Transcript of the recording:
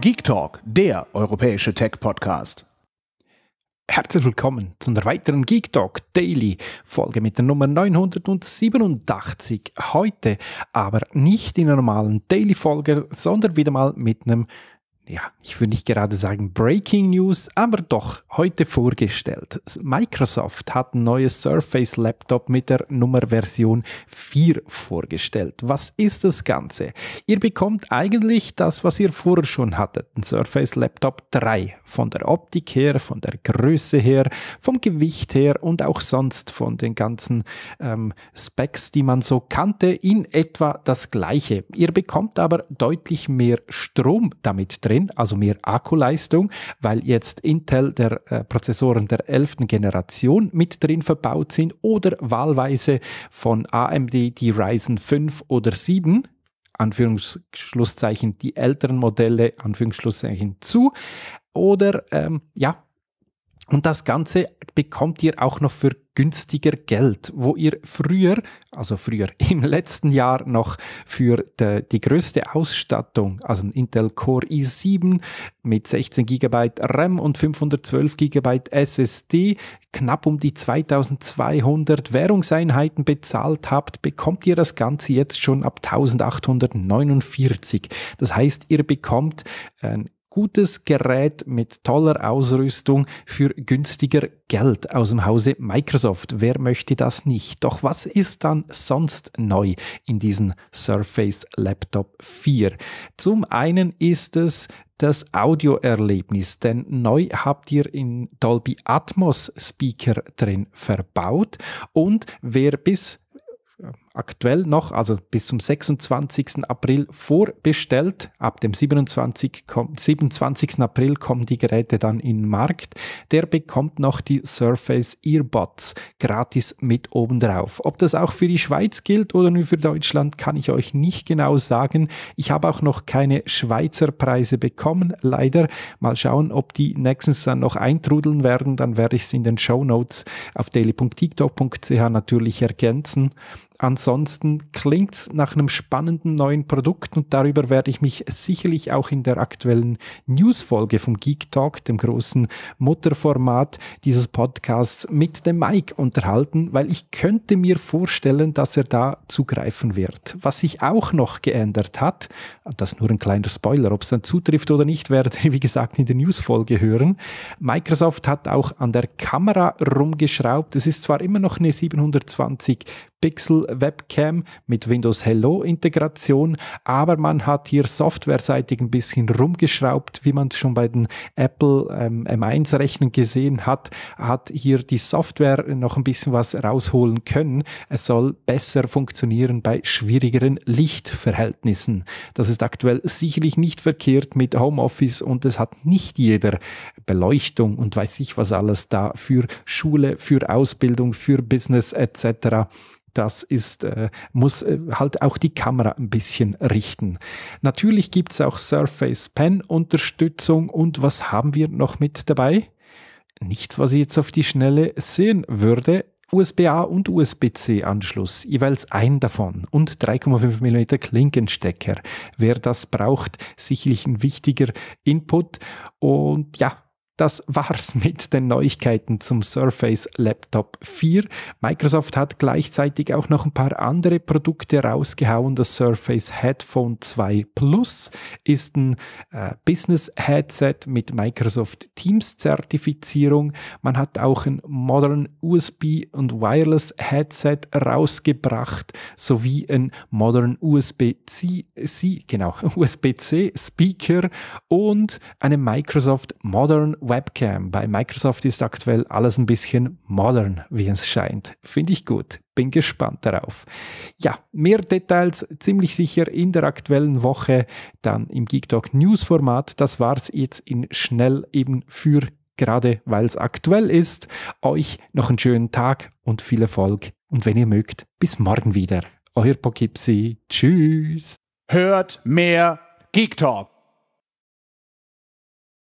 Geek Talk, der europäische Tech-Podcast. Herzlich willkommen zu einer weiteren Geek Talk Daily Folge mit der Nummer 987. Heute aber nicht in einer normalen Daily Folge, sondern wieder mal mit einem ja, ich würde nicht gerade sagen Breaking News, aber doch heute vorgestellt. Microsoft hat ein neues Surface Laptop mit der Nummer Version 4 vorgestellt. Was ist das Ganze? Ihr bekommt eigentlich das, was ihr vorher schon hattet, ein Surface Laptop 3. Von der Optik her, von der Größe her, vom Gewicht her und auch sonst von den ganzen ähm, Specs, die man so kannte, in etwa das gleiche. Ihr bekommt aber deutlich mehr Strom damit drin drin, also mehr Akkuleistung, weil jetzt Intel der äh, Prozessoren der 11. Generation mit drin verbaut sind oder wahlweise von AMD die Ryzen 5 oder 7 Anführungsschlusszeichen die älteren Modelle, Anführungsschlusszeichen zu. Oder ähm, ja, und das Ganze bekommt ihr auch noch für günstiger Geld, wo ihr früher, also früher im letzten Jahr noch für de, die größte Ausstattung, also ein Intel Core i7 mit 16 GB RAM und 512 GB SSD, knapp um die 2200 Währungseinheiten bezahlt habt, bekommt ihr das Ganze jetzt schon ab 1849. Das heißt, ihr bekommt ein gutes Gerät mit toller Ausrüstung für günstiger Geld aus dem Hause Microsoft. Wer möchte das nicht? Doch was ist dann sonst neu in diesem Surface Laptop 4? Zum einen ist es das Audioerlebnis, denn neu habt ihr in Dolby Atmos Speaker drin verbaut und wer bis aktuell noch, also bis zum 26. April vorbestellt. Ab dem 27. 27. April kommen die Geräte dann in den Markt. Der bekommt noch die Surface Earbuds gratis mit oben drauf. Ob das auch für die Schweiz gilt oder nur für Deutschland, kann ich euch nicht genau sagen. Ich habe auch noch keine Schweizer Preise bekommen, leider. Mal schauen, ob die nächstens dann noch eintrudeln werden. Dann werde ich es in den Show Notes auf daily.tiktok.ch natürlich ergänzen. Ansonsten klingt es nach einem spannenden neuen Produkt und darüber werde ich mich sicherlich auch in der aktuellen Newsfolge vom Geek Talk, dem großen Mutterformat dieses Podcasts, mit dem Mike unterhalten, weil ich könnte mir vorstellen, dass er da zugreifen wird. Was sich auch noch geändert hat, das ist nur ein kleiner Spoiler, ob es dann zutrifft oder nicht, werdet ihr wie gesagt in der Newsfolge hören. Microsoft hat auch an der Kamera rumgeschraubt. Es ist zwar immer noch eine 720 Pixel Webcam mit Windows Hello Integration, aber man hat hier softwareseitig ein bisschen rumgeschraubt, wie man es schon bei den Apple ähm, M1 Rechnern gesehen hat, hat hier die Software noch ein bisschen was rausholen können. Es soll besser funktionieren bei schwierigeren Lichtverhältnissen. Das ist aktuell sicherlich nicht verkehrt mit Homeoffice und es hat nicht jeder Beleuchtung und weiß ich was alles da für Schule, für Ausbildung, für Business etc das ist, äh, muss äh, halt auch die Kamera ein bisschen richten. Natürlich gibt es auch Surface Pen Unterstützung und was haben wir noch mit dabei? Nichts, was ich jetzt auf die Schnelle sehen würde. USB-A und USB-C-Anschluss, jeweils ein davon und 3,5 mm Klinkenstecker. Wer das braucht, sicherlich ein wichtiger Input. Und ja, das war's mit den Neuigkeiten zum Surface Laptop 4. Microsoft hat gleichzeitig auch noch ein paar andere Produkte rausgehauen. Das Surface Headphone 2 Plus ist ein äh, Business Headset mit Microsoft Teams Zertifizierung. Man hat auch ein Modern USB und Wireless Headset rausgebracht sowie ein Modern USB-C, genau, USB-C Speaker und eine Microsoft Modern Webcam. Bei Microsoft ist aktuell alles ein bisschen modern, wie es scheint. Finde ich gut. Bin gespannt darauf. Ja, mehr Details ziemlich sicher in der aktuellen Woche, dann im Geek Talk News Format. Das war's jetzt in schnell eben für gerade weil es aktuell ist. Euch noch einen schönen Tag und viel Erfolg. Und wenn ihr mögt, bis morgen wieder. Euer Pokipsi. Tschüss. Hört mehr Geek Talk.